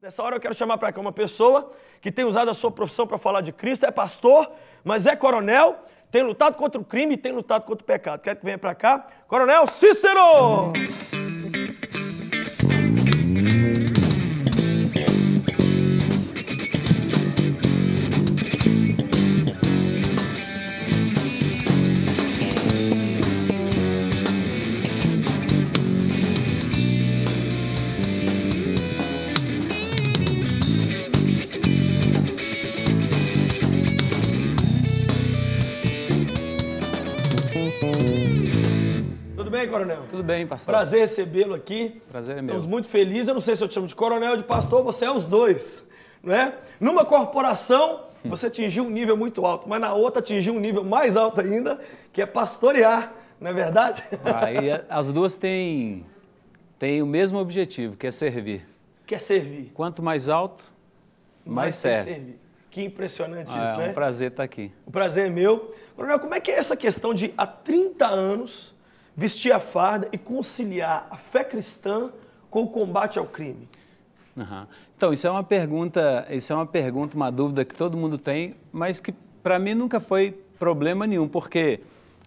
Nessa hora eu quero chamar para cá uma pessoa que tem usado a sua profissão para falar de Cristo, é pastor, mas é coronel, tem lutado contra o crime e tem lutado contra o pecado. Quero que venha para cá, Coronel Cícero! Tudo bem, pastor. Prazer recebê-lo aqui. Prazer é meu. Estamos muito felizes. Eu não sei se eu te chamo de coronel ou de pastor, você é os dois. Não é? Numa corporação, hum. você atingiu um nível muito alto, mas na outra atingiu um nível mais alto ainda, que é pastorear, não é verdade? Aí ah, as duas têm, têm o mesmo objetivo, que é servir. Que é servir. Quanto mais alto, mais, mais serve. Que impressionante ah, isso, é né? É um prazer estar aqui. O prazer é meu. Coronel, como é que é essa questão de há 30 anos vestir a farda e conciliar a fé cristã com o combate ao crime? Uhum. Então, isso é uma pergunta, isso é uma pergunta, uma dúvida que todo mundo tem, mas que para mim nunca foi problema nenhum, porque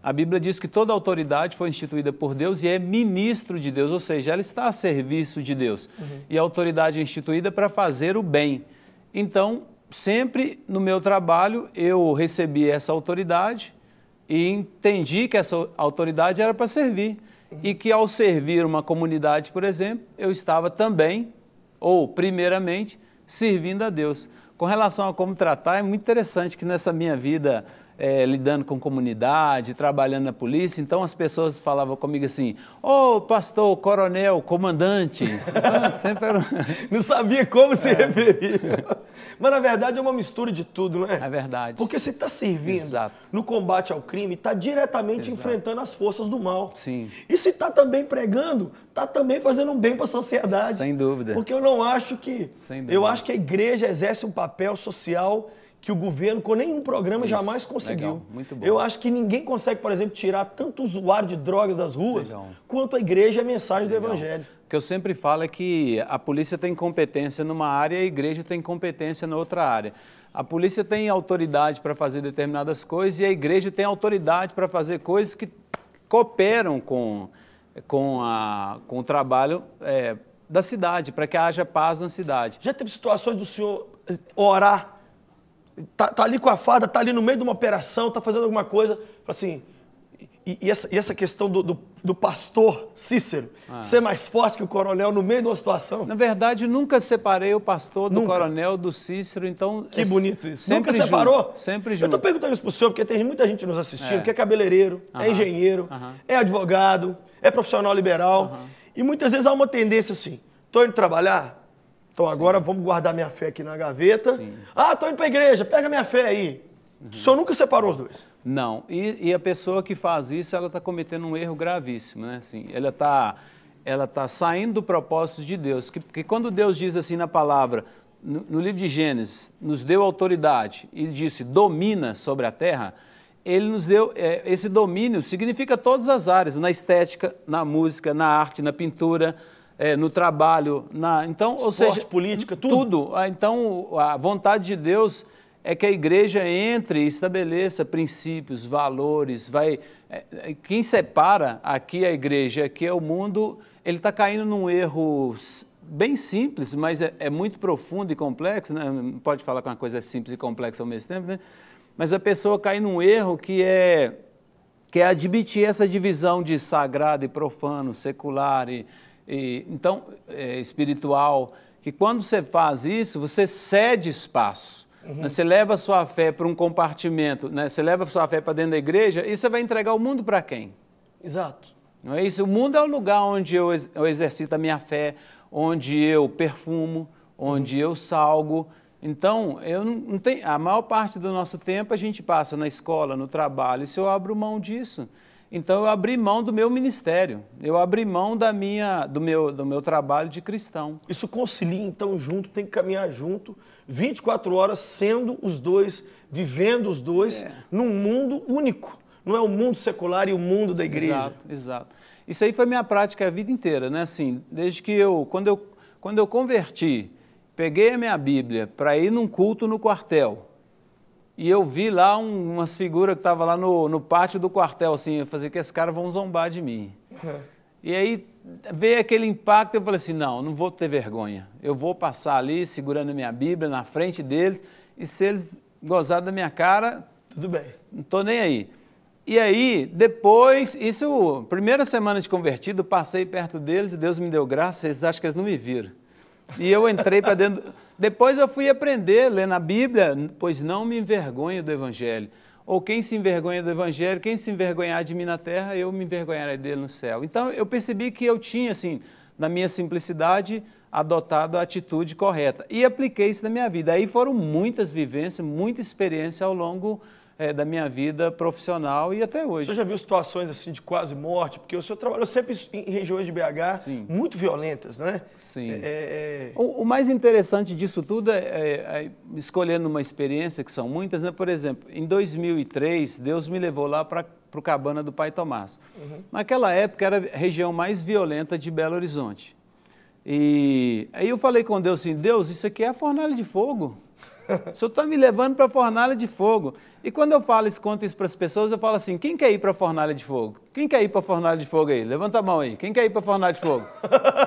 a Bíblia diz que toda autoridade foi instituída por Deus e é ministro de Deus, ou seja, ela está a serviço de Deus. Uhum. E a autoridade é instituída para fazer o bem. Então, sempre no meu trabalho eu recebi essa autoridade e entendi que essa autoridade era para servir e que ao servir uma comunidade, por exemplo, eu estava também ou primeiramente servindo a Deus. Com relação a como tratar, é muito interessante que nessa minha vida é, lidando com comunidade, trabalhando na polícia, então as pessoas falavam comigo assim, ô oh, pastor, coronel, comandante. ah, sempre era... Não sabia como se é. referir. Mas na verdade é uma mistura de tudo, não é? É verdade. Porque você está servindo Exato. no combate ao crime, está diretamente Exato. enfrentando as forças do mal. Sim. E se está também pregando, está também fazendo um bem para a sociedade. Sem dúvida. Porque eu não acho que. Eu acho que a igreja exerce um papel social que o governo, com nenhum programa, Isso, jamais conseguiu. Legal, Eu acho que ninguém consegue, por exemplo, tirar tanto usuário de drogas das ruas legal. quanto a igreja é a mensagem legal. do Evangelho. O que eu sempre falo é que a polícia tem competência numa área e a igreja tem competência na outra área. A polícia tem autoridade para fazer determinadas coisas e a igreja tem autoridade para fazer coisas que cooperam com, com, a, com o trabalho é, da cidade, para que haja paz na cidade. Já teve situações do senhor eh, orar tá, tá, ali com a farda, tá ali no meio de uma operação, tá fazendo alguma coisa, assim. E, e, essa, e essa, questão do, do, do pastor Cícero ah. ser mais forte que o coronel no meio de uma situação. Na verdade, nunca separei o pastor do nunca. coronel do Cícero, então. Que é bonito isso. Sempre nunca separou? Sempre junto. Eu tô perguntando isso pro senhor, porque tem muita gente nos assistindo é. que é cabeleireiro, é engenheiro, é advogado, é profissional liberal. E muitas vezes há uma tendência assim: tô indo trabalhar, então agora Sim. vamos guardar minha fé aqui na gaveta. Sim. Ah, tô indo para a igreja, pega minha fé aí. Uhum. O senhor nunca separou os dois? Não. E, e a pessoa que faz isso, ela está cometendo um erro gravíssimo, né? Assim, ela está ela tá saindo do propósito de Deus. Que, porque quando Deus diz assim na palavra, no, no livro de Gênesis, nos deu autoridade e disse domina sobre a terra, ele nos deu é, esse domínio, significa todas as áreas, na estética, na música, na arte, na pintura, é, no trabalho, na então, Esporte, ou seja, política, tudo. tudo. Ah, então, a vontade de Deus é que a igreja entre e estabeleça princípios, valores, vai é, é, quem separa aqui a igreja, aqui é o mundo, ele está caindo num erro bem simples, mas é, é, muito profundo e complexo, né? não pode falar que uma coisa é simples e complexa ao mesmo tempo, né? mas a pessoa cai num erro que é, que é admitir essa divisão de sagrado e profano, secular e, e, então, é, espiritual, que quando você faz isso, você cede espaço. Uhum. Né? Você leva a sua fé para um compartimento, né? você leva a sua fé para dentro da igreja e você vai entregar o mundo para quem? Exato. Não é isso? O mundo é o lugar onde eu, ex eu exercito a minha fé, onde eu perfumo, onde uhum. eu salgo. Então, eu não, não tem, a maior parte do nosso tempo a gente passa na escola, no trabalho, e se eu abro mão disso, então eu abri mão do meu ministério, eu abri mão da minha, do, meu, do meu trabalho de cristão. Isso concilia então junto, tem que caminhar junto, 24 horas sendo os dois, vivendo os dois, é. num mundo único. Não é o mundo secular e o mundo da igreja. Exato, exato. Isso aí foi minha prática a vida inteira, né? Assim, desde que eu, quando eu, quando eu converti, peguei a minha Bíblia para ir num culto no quartel e eu vi lá um, umas figuras que estavam lá no, no pátio do quartel, assim, eu falei assim, que esses caras vão zombar de mim. e aí veio aquele impacto, eu falei assim, não, não vou ter vergonha. Eu vou passar ali, segurando a minha Bíblia, na frente deles, e se eles gozarem da minha cara... Tudo bem. Não tô nem aí. E aí, depois, isso, primeira semana de convertido, passei perto deles e Deus me deu graça, eles acham que eles não me viram. E eu entrei para dentro. Depois eu fui aprender, ler na Bíblia, pois não me envergonho do Evangelho. Ou quem se envergonha do Evangelho, quem se envergonhar de mim na terra, eu me envergonharei dele no céu. Então eu percebi que eu tinha, assim, na minha simplicidade, adotado a atitude correta. E apliquei isso na minha vida. Aí foram muitas vivências, muita experiência ao longo é, da minha vida profissional e até hoje. Você já viu situações assim de quase morte? Porque o senhor trabalhou sempre em regiões de BH Sim. muito violentas, né? Sim. É, é, é, o, o, mais interessante disso tudo é, é, escolhendo uma experiência, que são muitas, né? Por exemplo, em 2003, Deus me levou lá para para o Cabana do Pai Tomás. Uhum. Naquela época era a região mais violenta de Belo Horizonte. E aí eu falei com Deus assim, Deus, isso aqui é a fornalha de fogo. O senhor está me levando para a fornalha de fogo. E quando eu falo isso, conto isso para as pessoas, eu falo assim: quem quer ir para a fornalha de fogo? Quem quer ir para a fornalha de fogo aí? Levanta a mão aí. Quem quer ir para a fornalha de fogo?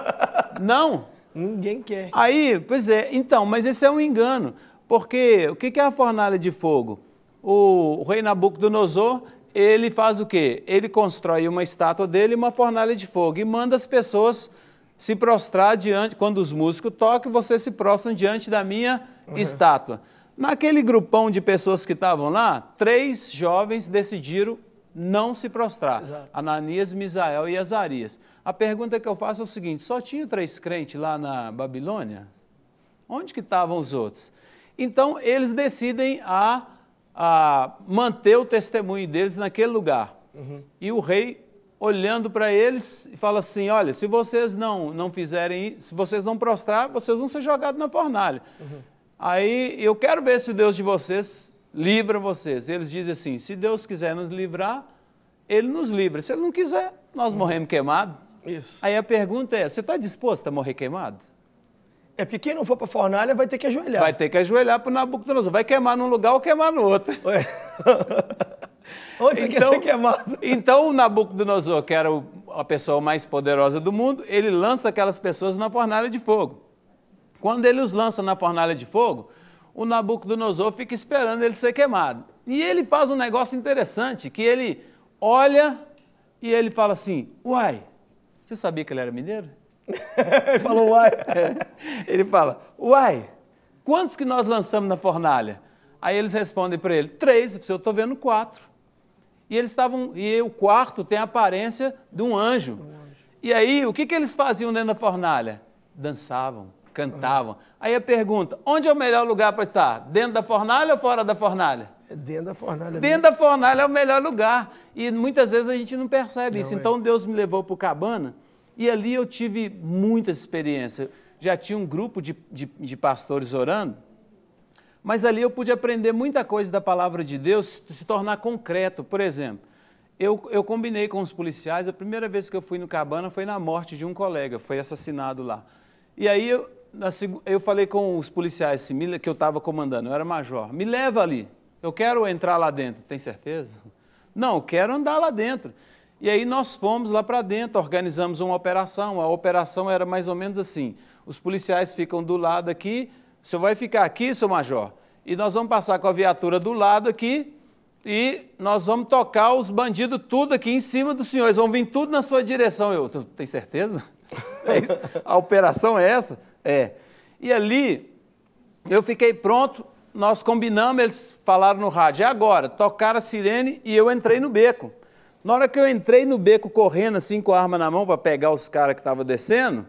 Não? Ninguém quer. Aí, pois é, então, mas esse é um engano. Porque o que é a fornalha de fogo? O rei Nabucodonosor ele faz o quê? Ele constrói uma estátua dele, uma fornalha de fogo, e manda as pessoas se prostrar diante, quando os músicos tocam, você se prostra diante da minha uhum. estátua. Naquele grupão de pessoas que estavam lá, três jovens decidiram não se prostrar: Exato. Ananias, Misael e Azarias. A pergunta que eu faço é o seguinte: só tinha três crentes lá na Babilônia? Onde que estavam os outros? Então eles decidem a, a manter o testemunho deles naquele lugar. Uhum. E o rei olhando para eles e fala assim: olha, se vocês não não fizerem, se vocês não prostrar, vocês vão ser jogados na fornalha. Uhum. Aí eu quero ver se o Deus de vocês livra vocês. E eles dizem assim: se Deus quiser nos livrar, Ele nos livra. Se Ele não quiser, nós uhum. morremos queimados. Isso. Aí a pergunta é: você está disposto a morrer queimado? É porque quem não for para a fornalha vai ter que ajoelhar. Vai ter que ajoelhar para o Nabucodonosor. Vai queimar num lugar ou queimar no outro. Onde você então, quer ser queimado? Então, o Nabucodonosor, que era a pessoa mais poderosa do mundo, ele lança aquelas pessoas na fornalha de fogo. Quando ele os lança na fornalha de fogo, o Nabucodonosor fica esperando ele ser queimado. E ele faz um negócio interessante, que ele olha e ele fala assim, uai, você sabia que ele era mineiro? ele falou uai. Ele fala, uai, quantos que nós lançamos na fornalha? Aí eles respondem para ele, três. Eu estou vendo quatro e eles estavam e o quarto tem a aparência de um anjo. Um anjo. E aí, o que, que eles faziam dentro da fornalha? Dançavam, cantavam. Uhum. Aí a pergunta: onde é o melhor lugar para estar? Dentro da fornalha ou fora da fornalha? É dentro da fornalha. Dentro mesmo. da fornalha é o melhor lugar. E muitas vezes a gente não percebe não, isso. Então é. Deus me levou para o cabana e ali eu tive muitas experiências. Já tinha um grupo de, de, de pastores orando mas ali eu pude aprender muita coisa da palavra de Deus, se tornar concreto. Por exemplo, eu, eu combinei com os policiais, a primeira vez que eu fui no Cabana foi na morte de um colega, foi assassinado lá. E aí eu, eu falei com os policiais assim, que eu estava comandando, eu era major, me leva ali, eu quero entrar lá dentro, tem certeza? Não, eu quero andar lá dentro. E aí nós fomos lá para dentro, organizamos uma operação. A operação era mais ou menos assim: os policiais ficam do lado aqui, o senhor vai ficar aqui, seu major, e nós vamos passar com a viatura do lado aqui e nós vamos tocar os bandidos tudo aqui em cima do senhor. Eles vão vir tudo na sua direção. Eu, tu tem certeza? É isso? A operação é essa? É. E ali, eu fiquei pronto, nós combinamos, eles falaram no rádio, é agora, tocaram a sirene e eu entrei no beco. Na hora que eu entrei no beco correndo assim com a arma na mão para pegar os caras que estavam descendo,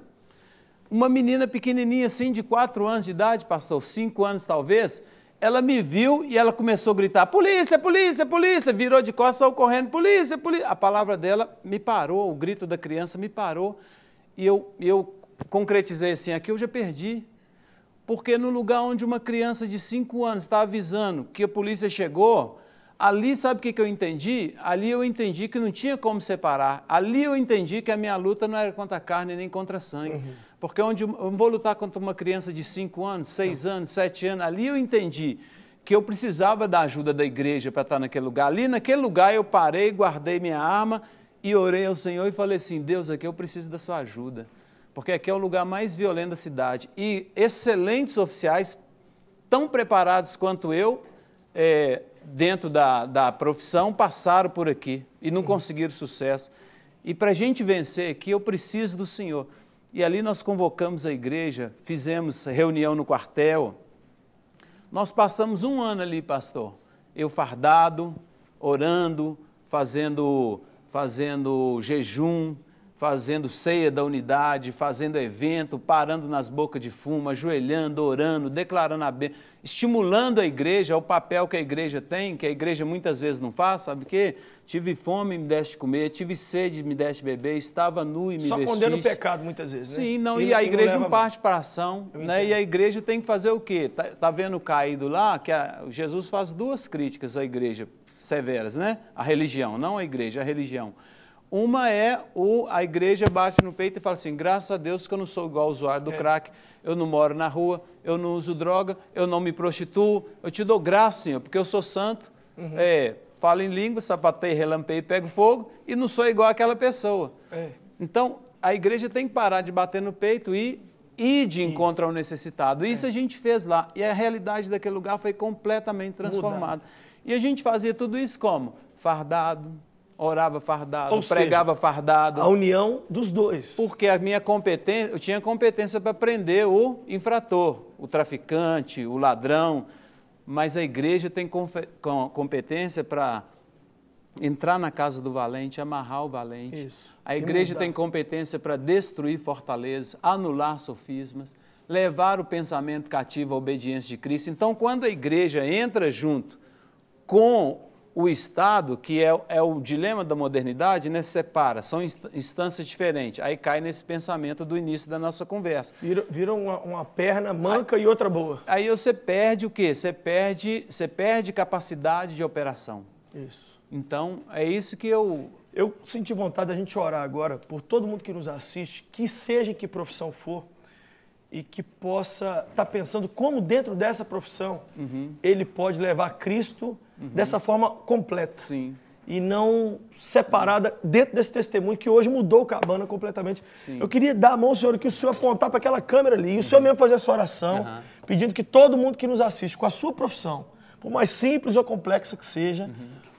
uma menina pequenininha assim, de 4 anos de idade, pastor, 5 anos talvez, ela me viu e ela começou a gritar: polícia, polícia, polícia! Virou de costas, saiu correndo: polícia, polícia! A palavra dela me parou, o grito da criança me parou. E eu, eu concretizei assim: aqui eu já perdi. Porque no lugar onde uma criança de 5 anos está avisando que a polícia chegou, ali sabe o que, que eu entendi? Ali eu entendi que não tinha como separar. Ali eu entendi que a minha luta não era contra a carne nem contra a sangue. Uhum. Porque onde eu vou lutar contra uma criança de 5 anos, 6 anos, 7 anos, ali eu entendi que eu precisava da ajuda da igreja para estar naquele lugar. Ali naquele lugar eu parei, guardei minha arma e orei ao Senhor e falei assim: Deus, aqui eu preciso da sua ajuda. Porque aqui é o lugar mais violento da cidade. E excelentes oficiais, tão preparados quanto eu, é, dentro da, da profissão, passaram por aqui e não hum. conseguiram sucesso. E para a gente vencer aqui, eu preciso do Senhor. E ali nós convocamos a igreja, fizemos reunião no quartel. Nós passamos um ano ali, pastor, eu fardado, orando, fazendo, fazendo jejum, fazendo ceia da unidade, fazendo evento, parando nas bocas de fuma, ajoelhando, orando, declarando a bênção, estimulando a igreja, é o papel que a igreja tem, que a igreja muitas vezes não faz, sabe o quê? Tive fome, me deste comer, tive sede, me deste beber, estava nu e me Só vestiste. condena o pecado muitas vezes, né? Sim, não, e, e a igreja não, não parte para a ação, Eu né? Entendo. E a igreja tem que fazer o quê? Tá, tá vendo caído lá, que a, Jesus faz duas críticas à igreja severas, né? A religião, não a igreja, a religião. Uma é o, a igreja bate no peito e fala assim: graças a Deus que eu não sou igual ao usuário do é. crack, eu não moro na rua, eu não uso droga, eu não me prostituo, eu te dou graça, Senhor, porque eu sou santo, uhum. é, falo em língua, sapateio, relampeio, pego fogo e não sou igual àquela pessoa. É. Então, a igreja tem que parar de bater no peito e ir de encontro ao necessitado. É. Isso a gente fez lá e a realidade daquele lugar foi completamente transformada. Mudado. E a gente fazia tudo isso como? Fardado orava fardado, Ou pregava seja, fardado. A união dos dois. Porque a minha competência, eu tinha competência para prender o infrator, o traficante, o ladrão, mas a igreja tem competência para entrar na casa do valente, amarrar o valente. Isso. A igreja tem competência para destruir fortalezas, anular sofismas, levar o pensamento cativo à obediência de Cristo. Então, quando a igreja entra junto com o Estado, que é, é, o dilema da modernidade, né, separa, são instâncias diferentes. Aí cai nesse pensamento do início da nossa conversa. Vira, vira uma, uma, perna manca aí, e outra boa. Aí você perde o quê? Você perde, você perde capacidade de operação. Isso. Então, é isso que eu. Eu senti vontade da gente orar agora por todo mundo que nos assiste, que seja em que profissão for, e que possa estar tá pensando como dentro dessa profissão uhum. ele pode levar Cristo uhum. dessa forma completa. Sim. E não separada Sim. dentro desse testemunho que hoje mudou o cabana completamente. Sim. Eu queria dar a mão, senhor, que o senhor apontar para aquela câmera ali, e o senhor mesmo fazer essa oração, uhum. pedindo que todo mundo que nos assiste, com a sua profissão, por mais simples ou complexa que seja, uhum.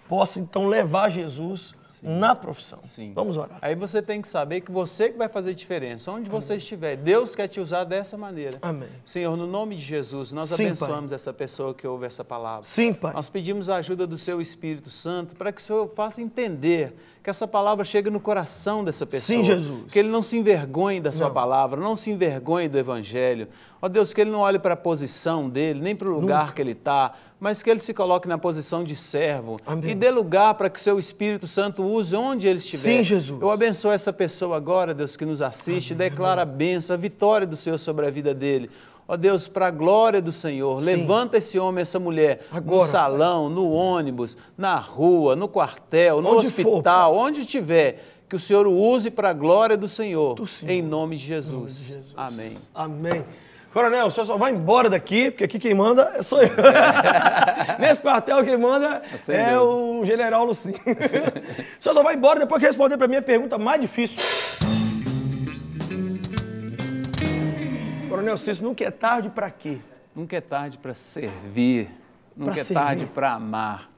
possa então levar Jesus Sim. na profissão. Sim. Vamos orar. Aí você tem que saber que você que vai fazer diferença, onde Amém. você estiver. Deus quer te usar dessa maneira. Amém. Senhor, no nome de Jesus, nós Sim, abençoamos pai. essa pessoa que ouve essa palavra. Sim, Pai. Nós pedimos a ajuda do seu Espírito Santo para que o Senhor faça entender que essa palavra chegue no coração dessa pessoa. Sim, Jesus. Que ele não se envergonhe da sua não. palavra, não se envergonhe do Evangelho. Ó Deus, que ele não olhe para a posição dele, nem para o lugar Nunca. que ele está, mas que ele se coloque na posição de servo Amém. e dê lugar para que o seu Espírito Santo use onde ele estiver. Sim, Jesus. Eu abençoo essa pessoa agora, Deus, que nos assiste, Amém. declara a bênção, a vitória do Senhor sobre a vida dele. Ó Deus, para a glória do Senhor, Sim. levanta esse homem, essa mulher, agora, no salão, pai. no ônibus, na rua, no quartel, no onde hospital, for, onde estiver que o Senhor o use para a glória do Senhor, do Senhor. Em, nome de Jesus. Em nome de Jesus. Amém. Amém. Coronel, o senhor só vai embora daqui, porque aqui quem manda é sou eu. Nesse quartel quem manda ah, é o general Lucinho. o senhor só vai embora depois que responder para mim a pergunta mais difícil. Coronel Cícero, nunca é tarde para quê? Nunca é tarde para servir, nunca pra é servir. tarde para amar.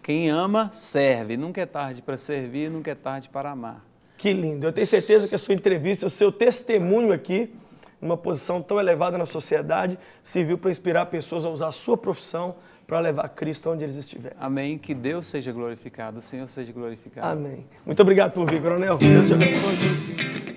Quem ama, serve. Nunca é tarde para servir, nunca é tarde para amar. Que lindo. Eu tenho certeza que a sua entrevista, o seu testemunho aqui numa posição tão elevada na sociedade, serviu para inspirar pessoas a usar a sua profissão para levar Cristo onde eles estiverem. Amém. Que Deus seja glorificado, o Senhor seja glorificado. Amém. Muito obrigado por vir, Coronel. Deus te abençoe.